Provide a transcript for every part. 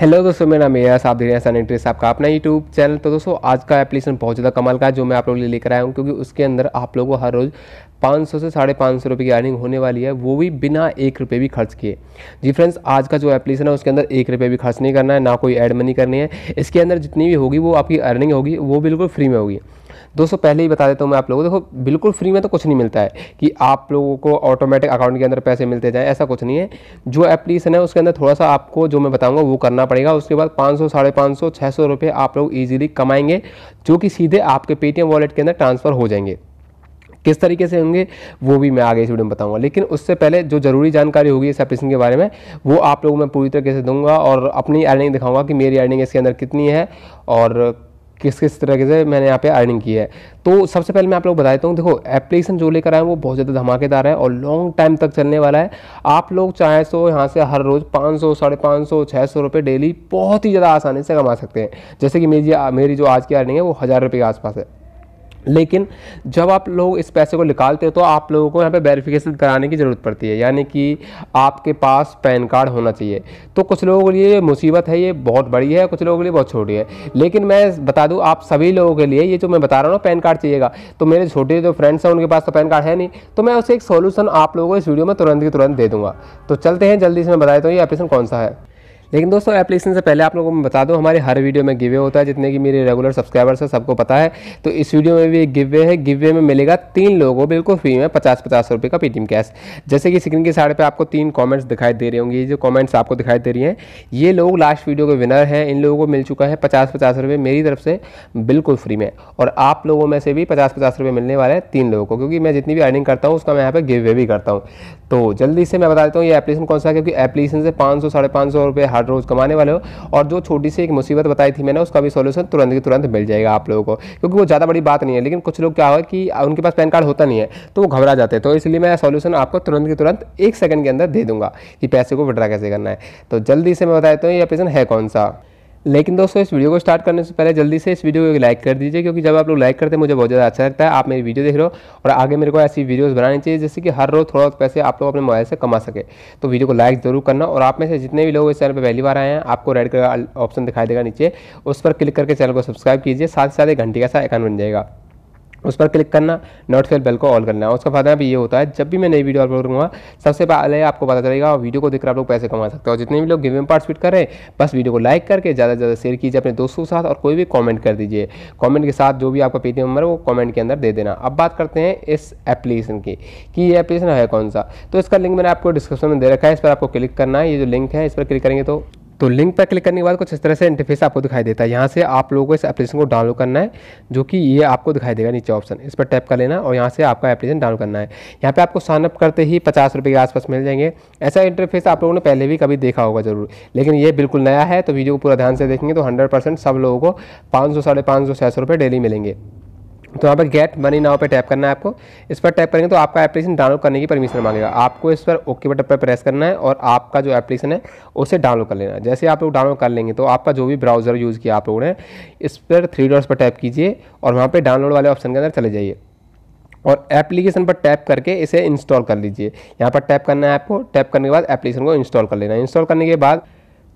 hello दोस्तों मेरा नाम यस आप देखिए सन इंटरेस्ट आपका अपना यूट्यूब चैनल तो दोस्तों आज का एप्लीकेशन बहुत ज़्यादा कमाल का है जो मैं आप लोगों के लिए लेकर आया हूँ क्योंकि उसके अंदर आप लोगों को हर रोज़ 500 से साढ़े पाँच सौ रुपये की अर्निंग होने वाली है वो भी बिना एक रुपये भी खर्च किए जी फ्रेंड्स आज का जो एप्लीकेशन है उसके अंदर एक रुपये भी खर्च नहीं करना है ना कोई ऐड मनी करनी है इसके अंदर जितनी भी होगी वो आपकी अर्निंग होगी वो बिल्कुल फ्री में होगी दोस्तों पहले ही बता देता हूँ मैं आप लोगों को देखो बिल्कुल फ्री में तो कुछ नहीं मिलता है कि आप लोगों को ऑटोमेटिक अकाउंट के अंदर पैसे मिलते जाएँ ऐसा कुछ नहीं है जो एप्लीकेशन है उसके अंदर थोड़ा सा आपको जो मैं बताऊँगा वो करना पड़ेगा उसके बाद पाँच सौ साढ़े पाँच सौ छः सौ रुपये आप लोग ईजिली कमाएंगे जो कि सीधे आपके पेटीएम वॉलेट के अंदर ट्रांसफ़र हो जाएंगे किस तरीके से होंगे वो भी मैं आगे इस वीडियो में बताऊंगा लेकिन उससे पहले जो जरूरी जानकारी होगी इस एप्लीकेशन के बारे में वो आप लोगों मैं पूरी तरीके से दूंगा और अपनी अर्निंग दिखाऊंगा कि मेरी अर्निंग इसके अंदर कितनी है और किस किस तरीके से मैंने यहाँ पे अर्निंग की है तो सबसे पहले मैं आप लोग बता देता हूँ देखो एप्लीकेशन जो लेकर आए वो बहुत ज़्यादा धमाकेदार है और लॉन्ग टाइम तक चलने वाला है आप लोग चाहे तो यहाँ से हर रोज़ पाँच सौ साढ़े पाँच सौ छः सौ रुपये डेली बहुत ही ज़्यादा आसानी से कमा सकते हैं जैसे कि मेरी मेरी जो आज की अर्निंग है वो हज़ार रुपये के आसपास है लेकिन जब आप लोग इस पैसे को निकालते हो तो आप लोगों को यहाँ पे वेरिफिकेशन कराने की ज़रूरत पड़ती है यानी कि आपके पास पैन कार्ड होना चाहिए तो कुछ लोगों के लिए मुसीबत है ये बहुत बड़ी है कुछ लोगों के लिए बहुत छोटी है लेकिन मैं बता दूँ आप सभी लोगों के लिए ये जो मैं बता रहा हूँ पैन कार्ड चाहिएगा तो मेरे छोटे जो फ्रेंड्स हैं उनके पास तो पैन कार्ड है नहीं तो मैं उसे एक सोल्यूशन आप लोगों को इस वीडियो में तुरंत ही तुरंत दे दूँगा तो चलते हैं जल्दी से मैं बता देता हूँ ये ऑपरेशन कौन सा है लेकिन दोस्तों एप्लीकेशन से पहले आप लोगों को बता दूँ हमारे हर वीडियो में गिवे होता है जितने कि मेरे रेगुलर सब्सक्राइबर्स हैं सबको पता है तो इस वीडियो में भी एक गिवे है गिवे में मिलेगा तीन लोगों को बिल्कुल फ्री में पचास पचास रुपये का पेटीएम कैश जैसे कि स्क्रीन की साइड पर आपको तीन कॉमेंट्स दिखाई दे रहे होंगे ये जो कॉमेंट्स आपको दिखाई दे रही हैं ये लोग लास्ट वीडियो के विनर हैं इन लोगों को मिल चुका है पचास पचास रुपये मेरी तरफ से बिल्कुल फ्री में और आप लोगों में से भी पचास पचास रुपये मिलने वाले हैं तीन लोगों को क्योंकि मैं जितनी भी अर्निंग करता हूँ उसका मैं यहाँ पर गिव वे भी करता हूँ तो जल्दी से मैं बता देता हूँ ये एप्लीकेशन कौन सा है क्योंकि एप्लीकेशन से पाँच सौ साढ़े पाँच सौ रुपये हर रोज़ कमाने वाले हो और जो छोटी सी एक मुसीबत बताई थी मैंने उसका भी सोल्यूशन तुरंत की तुरंत मिल जाएगा आप लोगों को क्योंकि वो ज़्यादा बड़ी बात नहीं है लेकिन कुछ लोग क्या हो कि उनके पास पैन कार्ड होता नहीं है तो वो घबरा जाते हैं तो इसलिए मैं सोल्यूशन आपको तुरंत की तुरंत एक सेकंड के अंदर दे दूंगा कि पैसे को विड्रा कैसे करना है तो जल्दी से मैं बता देता हूँ ये एप्लीकेशन है कौन सा लेकिन दोस्तों इस वीडियो को स्टार्ट करने से पहले जल्दी से इस वीडियो को लाइक कर दीजिए क्योंकि जब आप लोग लाइक करते हैं मुझे बहुत ज़्यादा अच्छा लगता है आप मेरी वीडियो देख रहे हो और आगे मेरे को ऐसी वीडियोस बनानी चाहिए जिससे कि हर रोज़ थोड़ा पैसे आप लोग अपने मोबाइल से कमा सके तो वीडियो को लाइक ज़रूर करना और आप में से जितने भी लोग इस चैनल पर पहली बार आए हैं आपको रेड कलर ऑप्शन दिखाई देगा नीचे उस पर क्लिक करके चैनल को सब्सक्राइब कीजिए साथ ही साथ एक घंटे का सा आइकन बन जाएगा उस पर क्लिक करना नोटिफिकेशन बेल को ऑल करना उसका फायदा भी ये होता है जब भी मैं नई वीडियो अपलोड करूँगा सबसे पहले आपको पता चलेगा और वीडियो को देखकर आप लोग पैसे कमा सकते हो जितने भी लोग गेम में पार्टिसिपेट करें बस वीडियो को लाइक करके ज़्यादा से ज़्यादा शेयर कीजिए अपने दोस्तों के साथ और कोई भी कॉमेंट कर दीजिए कॉमेंट के साथ जो भी आपका पेटीएम नंबर है वो कॉमेंट के अंदर दे देना अब बात करते हैं इस एप्लीकेशन की कि ये एप्लीकेशन है कौन सा तो इसका लिंक मैंने आपको डिस्क्रिप्शन में दे रखा है इस पर आपको क्लिक करना है ये जो लिंक है इस पर क्लिक करेंगे तो तो लिंक पर क्लिक करने के बाद कुछ इस तरह से इंटरफेस आपको दिखाई देता है यहाँ से आप लोगों को इस एप्लीकेशन को डाउनलोड करना है जो कि ये आपको दिखाई देगा नीचे ऑप्शन इस पर टैप कर लेना और यहाँ से आपका एप्लीकेशन डाउनलोड करना है यहाँ पे आपको साइनअप करते ही पचास रुपये के आसपास मिल जाएंगे ऐसा इंटरफेस आप लोगों ने पहले भी कभी देखा होगा जरूर लेकिन ये बिल्कुल नया है तो वीडियो को पूरा ध्यान से देखेंगे तो हंड्रेड सब लोगों को पाँच सौ साढ़े पाँच सौ डेली मिलेंगे तो यहाँ पर गेट मनी नाव पे टैप करना है आपको इस पर टैप करेंगे तो आपका एप्लीकेशन डाउनलोड करने की परमिशन मांगेगा आपको इस पर ओके बटन पर प्रेस करना है और आपका जो एप्लीकेशन है उसे डाउनलोड कर लेना है जैसे आप लोग डाउनलोड कर लेंगे तो आपका जो भी ब्राउज़र यूज़ किया आप लोगों ने इस पर थ्री डॉट्स पर टैप कीजिए और वहाँ पर डाउनलोड वाले ऑप्शन के अंदर चले जाइए और एप्लीकेशन पर टैप करके इसे इंस्टॉल कर लीजिए यहाँ पर टैप करना है आपको टैप करने के बाद एप्लीकेशन को इंस्टॉल कर लेना है इंस्टॉल करने के बाद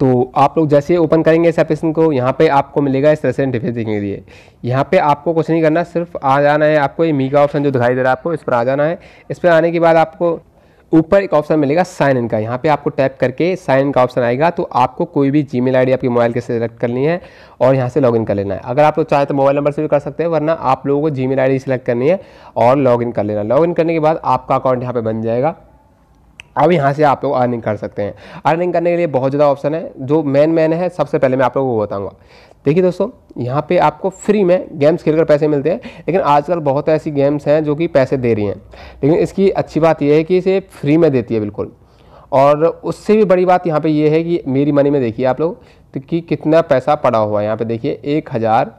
तो आप लोग जैसे ओपन करेंगे इस एप्लीकेशन को यहाँ पे आपको मिलेगा इस तरह से इंटरफेस देखने के लिए यहाँ पे आपको कुछ नहीं करना सिर्फ आ जाना है आपको ये मी का ऑप्शन जो दिखाई दे रहा है आपको इस पर आ जाना है इस पर आने के बाद आपको ऊपर एक ऑप्शन मिलेगा साइन इन का यहाँ पे आपको टैप करके साइन इन का ऑप्शन आएगा तो आपको कोई भी जी मेल आपके मोबाइल के सेलेक्ट करनी है और यहाँ से लॉगिन कर लेना है अगर आप लोग चाहें तो मोबाइल नंबर से भी कर सकते हैं वरना आप लोगों को जी मेल सेलेक्ट करनी है और लॉगिन कर लेना लॉगिन करने के बाद आपका अकाउंट यहाँ पर बन जाएगा अब यहाँ से आप लोग अर्निंग कर सकते हैं अर्निंग करने के लिए बहुत ज़्यादा ऑप्शन है जो मेन मेन है सबसे पहले मैं आप लोगों को बताऊँगा देखिए दोस्तों यहाँ पे आपको फ्री में गेम्स खेलकर पैसे मिलते हैं लेकिन आजकल बहुत ऐसी गेम्स हैं जो कि पैसे दे रही हैं लेकिन इसकी अच्छी बात यह है कि इसे फ्री में देती है बिल्कुल और उससे भी बड़ी बात यहाँ पर ये यह है कि मेरी मनी में देखिए आप लोग तो कि कितना पैसा पड़ा हुआ है यहाँ पर देखिए एक हज़ार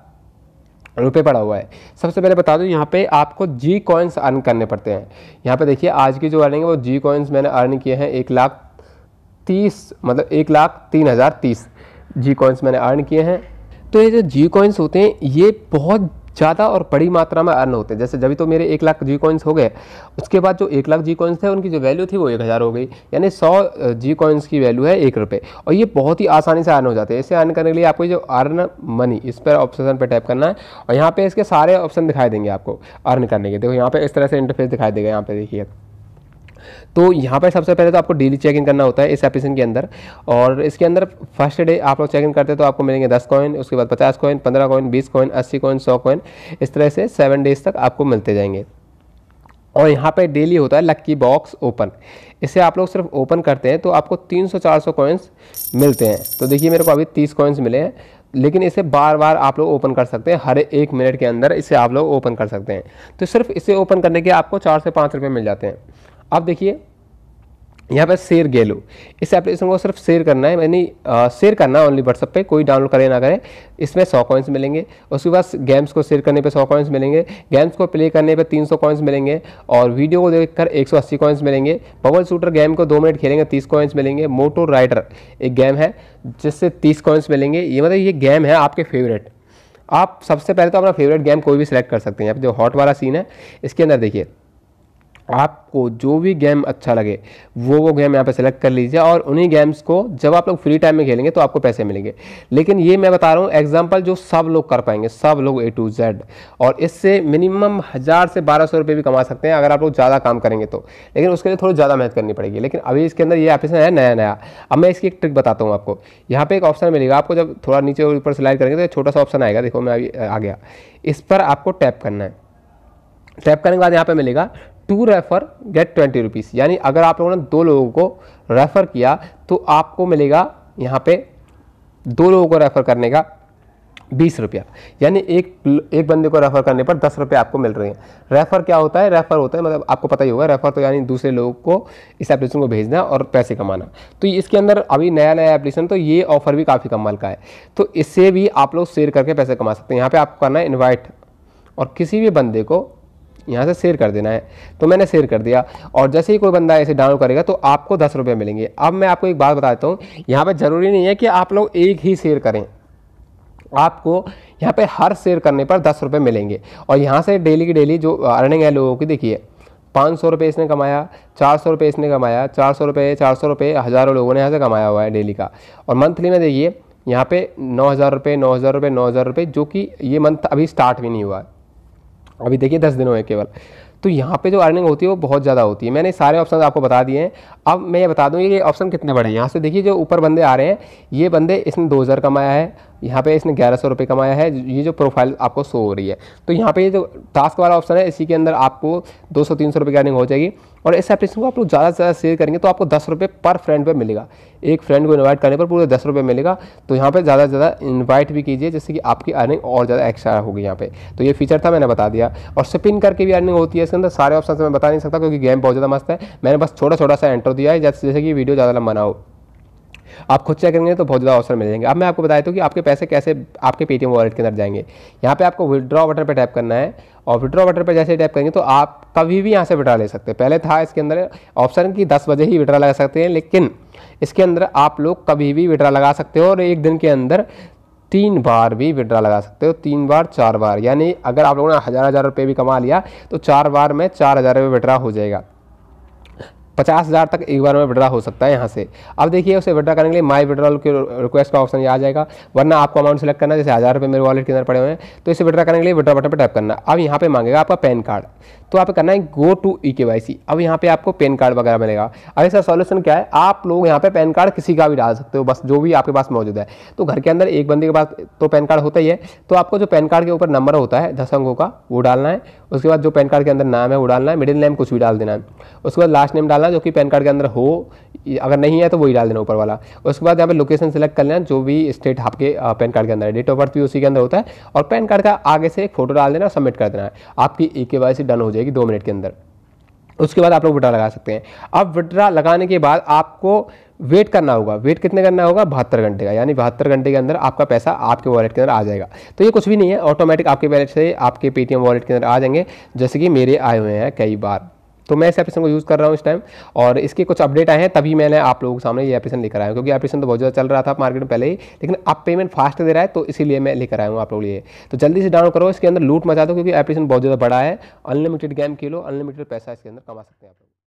रुपये पड़ा हुआ है सबसे पहले बता दूं यहाँ पे आपको जी कॉइन्स अर्न करने पड़ते हैं यहाँ पे देखिए आज की जो अर्निंग है वो जी कॉइन्स मैंने अर्न किए हैं एक लाख तीस मतलब एक लाख तीन हज़ार तीस जी कॉइन्स मैंने अर्न किए हैं तो ये जो जी कॉइन्स होते हैं ये बहुत ज़्यादा और बड़ी मात्रा में अर्न होते हैं जैसे जब तो मेरे एक लाख जी कॉइन्स हो गए उसके बाद जो एक लाख जी कॉइन्स थे उनकी जो वैल्यू थी वो एक हज़ार हो गई यानी सौ जी कॉइन्स की वैल्यू है एक रुपये और ये बहुत ही आसानी से अर्न हो जाते हैं इसे अर्न करने के लिए आपको जो अर्न मनी इस पर ऑप्शन पर टैप करना है और यहाँ पर इसके सारे ऑप्शन दिखाई देंगे आपको अर्न करने के देखो यहाँ पर इस तरह से इंटरफेस दिखाई देगा यहाँ पर देखिए तो यहाँ पर सबसे पहले तो आपको डेली चेक इन करना होता है इस एप्लीकेशन के अंदर और इसके अंदर फर्स्ट डे आप लोग चेक इन करते हैं तो आपको मिलेंगे दस कॉइन उसके बाद पचास कॉइन पंद्रह कॉइन बीस कॉइन अस्सी कॉइन सौ कॉइन इस तरह से सेवन डेज तक आपको मिलते जाएंगे और यहाँ पे डेली होता है लक्की बॉक्स ओपन इसे आप लोग सिर्फ ओपन करते हैं तो आपको 300-400 कॉइन्स मिलते हैं तो देखिए मेरे को अभी 30 कॉइन्स मिले हैं लेकिन इसे बार बार आप लोग ओपन कर सकते हैं हर एक मिनट के अंदर इसे आप लोग ओपन कर सकते हैं तो सिर्फ इसे ओपन करने के आपको चार से पाँच रुपये मिल जाते हैं आप देखिए यहाँ पर शेयर गेलो इस एप्लीकेशन को सिर्फ शेयर करना है यानी शेयर करना ओनली व्हाट्सअप पे कोई डाउनलोड करें ना करें इसमें सौ कॉइन्स मिलेंगे उसके बाद गेम्स को शेयर करने पे सौ कॉइन्स मिलेंगे गेम्स को प्ले करने पे तीन सौ कॉइन्स मिलेंगे और वीडियो को देखकर एक सौ अस्सी कॉइन्स मिलेंगे पवन शूटर गेम को दो मिनट खेलेंगे तीस कॉइन्स मिलेंगे मोटो राइडर एक गेम है जिससे तीस कॉइन्स मिलेंगे ये मतलब ये गेम है आपके फेवरेट आप सबसे पहले तो अपना फेवरेट गेम कोई भी सिलेक्ट कर सकते हैं यहाँ जो हॉट वाला सीन है इसके अंदर देखिए आपको जो भी गेम अच्छा लगे वो वो गेम यहाँ पे सेलेक्ट कर लीजिए और उन्हीं गेम्स को जब आप लोग फ्री टाइम में खेलेंगे तो आपको पैसे मिलेंगे लेकिन ये मैं बता रहा हूँ एग्जाम्पल जो सब लोग कर पाएंगे सब लोग ए टू जेड और इससे मिनिमम हज़ार से बारह सौ रुपये भी कमा सकते हैं अगर आप लोग ज़्यादा काम करेंगे तो लेकिन उसके लिए थोड़ी ज़्यादा मेहनत करनी पड़ेगी लेकिन अभी इसके अंदर ये ऑप्शन है नया नया अब मैं इसकी एक ट्रिक बताता हूँ आपको यहाँ पर एक ऑप्शन मिलेगा आपको जब थोड़ा नीचे ऊपर स्लाइड करेंगे तो छोटा सा ऑप्शन आएगा देखो मैं अभी आ गया इस पर आपको टैप करना है टैप करने के बाद यहाँ पे मिलेगा to refer get twenty rupees यानी अगर आप लोगों ने दो लोगों को रेफ़र किया तो आपको मिलेगा यहाँ पे दो लोगों को रेफ़र करने का बीस रुपया यानी एक एक बंदे को रेफ़र करने पर दस रुपये आपको मिल रहे हैं रेफ़र क्या होता है रेफ़र होता है मतलब आपको पता ही होगा रेफ़र तो यानी दूसरे लोगों को इस एप्लीकेशन को भेजना और पैसे कमाना तो इसके अंदर अभी नया नया एप्लीकेशन तो ये ऑफर भी काफ़ी कमाल का है तो इससे भी आप लोग शेयर करके पैसे कमा सकते हैं यहाँ पर आपको करना है इन्वाइट और किसी भी बंदे को यहाँ से शेयर कर देना है तो मैंने शेयर कर दिया और जैसे ही कोई बंदा ऐसे डाउनलोड करेगा तो आपको दस रुपये मिलेंगे अब मैं आपको एक बात बताता हूँ यहाँ पर ज़रूरी नहीं है कि आप लोग एक ही शेयर करें आपको यहाँ पे हर शेयर करने पर दस रुपये मिलेंगे और यहाँ से डेली की डेली जो अर्निंग है लोगों की देखिए पाँच सौ रुपये इसने कमाया चार सौ रुपये इसने कमाया चार सौ रुपये चार सौ रुपये हज़ारों लोगों ने यहाँ से कमाया हुआ है डेली का और मंथली में देखिए यहाँ पे नौ हज़ार रुपये नौ हज़ार रुपये नौ हज़ार रुपये जो कि ये मंथ अभी स्टार्ट भी नहीं हुआ है अभी देखिए दस दिनों में केवल तो यहाँ पे जो अर्निंग होती है वो बहुत ज़्यादा होती है मैंने सारे ऑप्शन आपको बता दिए हैं अब मैं ये बता दूँ ये ऑप्शन कितने बड़े हैं यहाँ से देखिए जो ऊपर बंदे आ रहे हैं ये बंदे इसने दो हज़ार कमाया है यहाँ पे इसने ग्यारह सौ रुपये कमाया है ये जो प्रोफाइल आपको शो हो रही है तो यहाँ पे ये जो टास्क वाला ऑप्शन है इसी के अंदर आपको दो सौ तीन सौ रुपये की अर्निंग हो जाएगी और इस एप्लीकेशन को आप लोग ज़्यादा से ज़्यादा शेयर करेंगे तो आपको दस रुपये पर फ्रेंड पर मिलेगा एक फ्रेंड को इन्वाइट करने पर पूरे दस रुपये मिलेगा तो यहाँ पर ज़्यादा से ज़्यादा इन्वाइट भी कीजिए जिससे कि आपकी अर्निंग और ज़्यादा एक्स्ट्रा होगी यहाँ पे तो ये फीचर था मैंने बता दिया और स्पिन करके भी अर्निंग होती है इसके अंदर सारे ऑप्शन मैं बता नहीं सकता क्योंकि गेम बहुत ज़्यादा मस्त है मैंने बस छोटा छोटा सा एंटर दिया है जैसे जैसे कि वीडियो ज़्यादा लंबा ना हो आप खुद चेक करेंगे तो बहुत ज़्यादा अवसर मिल जाएंगे अब मैं आपको बताया था तो कि आपके पैसे कैसे आपके पेटीएम वॉलेट के अंदर जाएंगे यहाँ पे आपको विड्रॉ बटन पर टैप करना है और विड्रॉ बटन पर जैसे टैप करेंगे तो आप कभी भी यहाँ से विड्रा ले सकते हैं पहले था इसके अंदर ऑप्शन की दस बजे ही विड्रा लगा सकते हैं लेकिन इसके अंदर आप लोग कभी भी विड्रा लगा सकते हो और एक दिन के अंदर तीन बार भी विड्रा लगा सकते हो तीन बार चार बार यानी अगर आप लोगों ने हज़ार हज़ार रुपये भी कमा लिया तो चार बार में चार हज़ार रुपये विड्रा हो जाएगा पचास हज़ार तक एक बार में विड्रा हो सकता है यहाँ से अब देखिए उसे विड्रा करने के लिए माई विड्रॉल के रिक्वेस्ट का ऑप्शन ये आ जाएगा वरना आपको अमाउंट सेलेक्ट करना जैसे हज़ार रुपये मेरे वॉलेट के अंदर पड़े हुए हैं तो इसे विड्रा करने के लिए विड्रा बटन पर टैप करना अब यहाँ पे मांगेगा आपका पैन कार्ड तो आप करना है गो टू ई के वाई सी अब यहाँ पे आपको पैन कार्ड वगैरह मिलेगा अब इसका सॉल्यूशन क्या है आप लोग यहाँ पे पैन कार्ड किसी का भी डाल सकते हो बस जो भी आपके पास मौजूद है तो घर के अंदर एक बंदे के पास तो पैन कार्ड होता ही है तो आपको जो पैन कार्ड के ऊपर नंबर होता है दस अंगों का वो डालना है उसके बाद जो पैन कार्ड के अंदर नाम है वो डालना है मिडिल नेम कुछ भी डाल देना है उसके बाद लास्ट नेम डालना जो कि पैन कार्ड के अंदर हो अगर नहीं है तो वही डाल देना ऊपर वाला उसके बाद यहाँ पे लोकेशन सेलेक्ट कर लेना जो भी स्टेट आपके पैन कार्ड के अंदर है डेट ऑफ बर्थ भी उसी के अंदर होता है और पैन कार्ड का आगे से एक फोटो डाल देना सबमिट कर देना है आपकी ई के डन हो जाएगी जाएगी दो मिनट के अंदर उसके बाद आप लोग विड्रा लगा सकते हैं अब विड्रा लगाने के बाद आपको वेट करना होगा वेट कितने करना होगा बहत्तर घंटे का यानी बहत्तर घंटे के अंदर आपका पैसा आपके वॉलेट के अंदर आ जाएगा तो ये कुछ भी नहीं है ऑटोमेटिक आपके वॉलेट से आपके पेटीएम वॉलेट के अंदर आ जाएंगे जैसे कि मेरे आए हुए हैं कई बार तो मैं इस एप्लीकेशन को यूज़ कर रहा हूँ इस टाइम और इसके कुछ अपडेट आए हैं तभी मैंने आप लोगों के सामने ये एप्लीकेशन लेकर आया हूँ क्योंकि एप्लीकेशन तो बहुत ज़्यादा चल रहा था मार्केट में पहले ही लेकिन अब पेमेंट फास्ट दे रहा है तो इसीलिए मैं लेकर आया हूँ आप लोग लिए तो जल्दी से डाउनलोड करो इसके अंदर लूट मचा दो क्योंकि एप्लीकेशन बहुत ज़्यादा बड़ा है अनलिमिटेड गेम खेलो अनलिमिटेड पैसा इसके अंदर कमा सकते हैं आप लोग